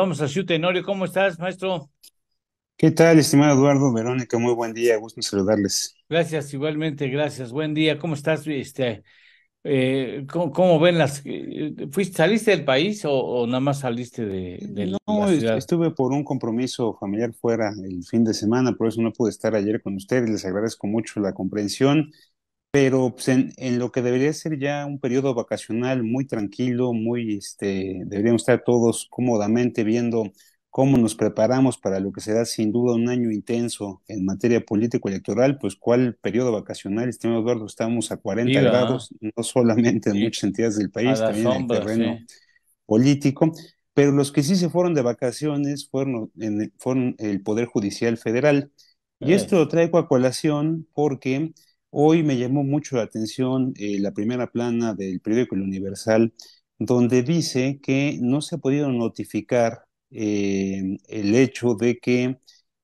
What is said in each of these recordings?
Vamos a Ciute Tenorio, ¿cómo estás, maestro? ¿Qué tal, estimado Eduardo, Verónica? Muy buen día, gusto saludarles. Gracias, igualmente, gracias. Buen día, ¿cómo estás? Este, eh, ¿cómo, ven las... Eh, fuiste, ¿Saliste del país o, nada más saliste de, país. no, estuve por un compromiso familiar fuera el fin de semana, por eso no pude estar ayer con ustedes. Les agradezco mucho la comprensión pero pues, en, lo que debería ser ya un periodo vacacional muy tranquilo, muy, este, deberíamos estar todos cómodamente viendo cómo nos preparamos para lo que será sin duda un año intenso en materia político-electoral, pues cuál periodo vacacional, estimado Eduardo, estamos a 40 grados, no solamente en muchas entidades del país, también en el terreno político, pero los que sí se fueron de vacaciones fueron, el, fueron el Poder Judicial Federal. Y esto eh. lo traigo a colación porque Hoy me llamó mucho la atención eh, la primera plana del periódico El Universal, donde dice que no se ha podido notificar eh, el hecho de que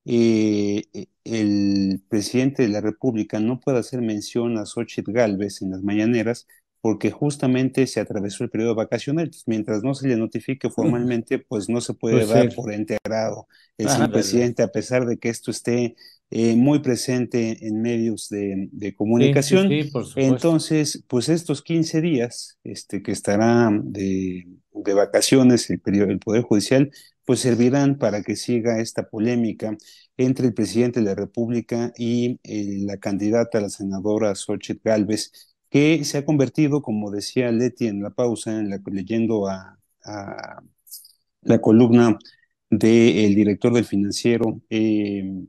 eh, e, el presidente de la República no pueda hacer mención a Xochitl Galvez en las mañaneras porque justamente se atravesó el periodo vacacional. Mientras no se le notifique formalmente, pues no se puede pues dar por enterado el ah, pues presidente, a pesar de que esto esté eh, muy presente en medios de, comunicación. Entonces, pues estos 15 días este, que estará de, vacaciones el, periodo, Poder Judicial, pues servirán para que siga esta polémica entre el presidente de la República y eh, la candidata a la senadora Xochitl Galvez que se ha convertido, como decía Leti en la pausa, leyendo a, la columna del director del financiero, eh,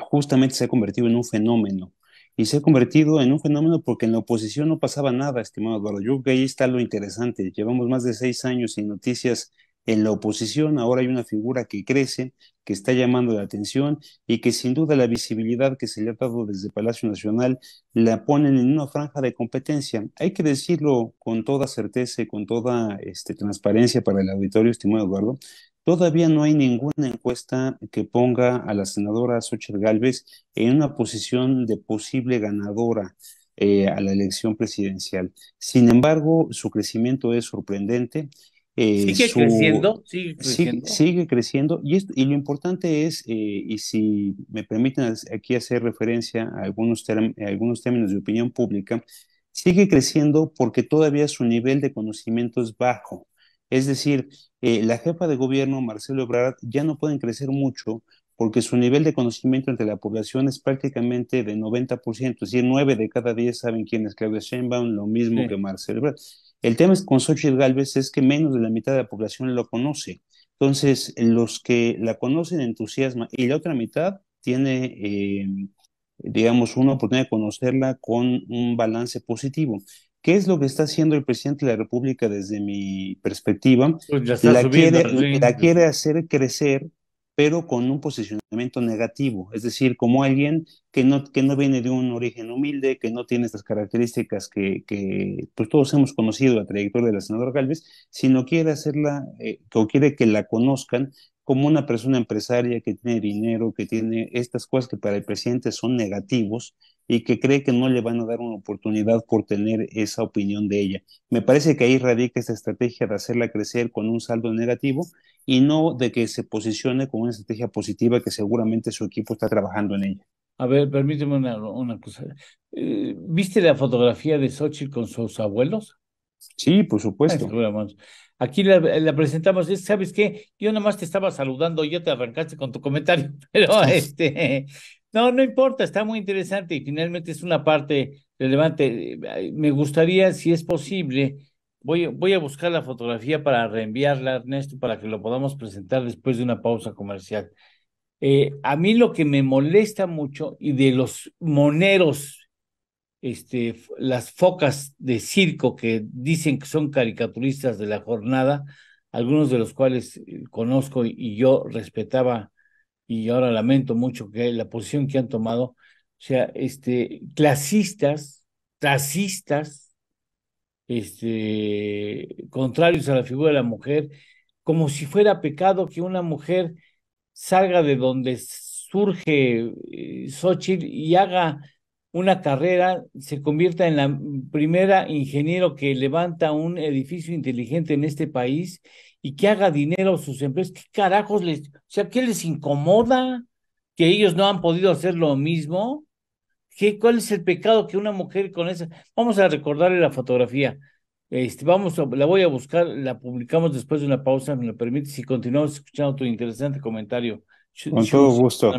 justamente se ha convertido en un fenómeno. Y se ha convertido en un fenómeno porque en la oposición no pasaba nada, estimado Eduardo. Yo creo que ahí está lo interesante. Llevamos más de seis años sin noticias en la oposición. Ahora hay una figura que crece, que está llamando la atención y que sin duda la visibilidad que se le ha dado desde Palacio Nacional la ponen en una franja de competencia. Hay que decirlo con toda certeza y con toda este, transparencia para el auditorio, estimado Eduardo. Todavía no hay ninguna encuesta que ponga a la senadora Xochitl Gálvez en una posición de posible ganadora eh, a la elección presidencial. Sin embargo, su crecimiento es sorprendente. Eh, sigue, creciendo, sigue creciendo, Y, lo importante es, eh, y si me permiten aquí hacer referencia a algunos, a algunos términos de opinión pública, sigue creciendo porque todavía su nivel de conocimiento es bajo. Es decir, eh, la jefa de gobierno, Marcelo Ebrard, ya no pueden crecer mucho porque su nivel de conocimiento entre la población es prácticamente de 90%, es decir, 9 de cada 10 saben quién es Claudia Sheinbaum, lo mismo que Marcelo Ebrard. El tema es con Xochitl Galvez es que menos de la mitad de la población lo conoce. Entonces, los que la conocen entusiasma y la otra mitad tiene, eh, digamos, una oportunidad de conocerla con un balance positivo. ¿Qué es lo que está haciendo el presidente de la República desde mi perspectiva? Pues pues, la, quiere, hacer crecer, pero con un posicionamiento negativo, es decir, como alguien que no, que no viene de un origen humilde, que no tiene estas características que, pues todos hemos conocido, la trayectoria de la senadora Galvez, sino quiere hacerla, eh, o quiere que la conozcan como una persona empresaria que tiene dinero, que tiene estas cosas que para el presidente son negativos y que cree que no le van a dar una oportunidad por tener esa opinión de ella. Me parece que ahí radica esta estrategia de hacerla crecer con un saldo negativo y no de que se posicione con una estrategia positiva que seguramente su equipo está trabajando en ella. A ver, permíteme una, una cosa. Eh, ¿Viste la fotografía de Sochi con sus abuelos? Sí, por supuesto. Aquí la, presentamos. ¿Sabes qué? Yo nomás te estaba saludando, ya te arrancaste con tu comentario, pero este, no, no importa, está muy interesante y finalmente es una parte relevante. Me gustaría, si es posible, voy, a buscar la fotografía para reenviarla, Ernesto, para que lo podamos presentar después de una pausa comercial. Eh, a mí lo que me molesta mucho y de los moneros este, las focas de circo que dicen que son caricaturistas de la jornada, algunos de los cuales eh, conozco y yo respetaba y ahora lamento mucho que la posición que han tomado, o sea, este, clasistas, racistas, este, contrarios a la figura de la mujer, como si fuera pecado que una mujer salga de donde surge eh, Xochitl y haga una carrera, se convierta en la primera ingeniero que levanta un edificio inteligente en este país y que haga dinero a sus empresas. ¿Qué carajos les, o sea, qué les incomoda que ellos no han podido hacer lo mismo? ¿Qué, ¿Cuál es el pecado que una mujer con esa? Vamos a recordarle la fotografía. Este, vamos, a, la voy a buscar, la publicamos después de una pausa, me lo permite, si continuamos escuchando tu interesante comentario. Con todo gusto.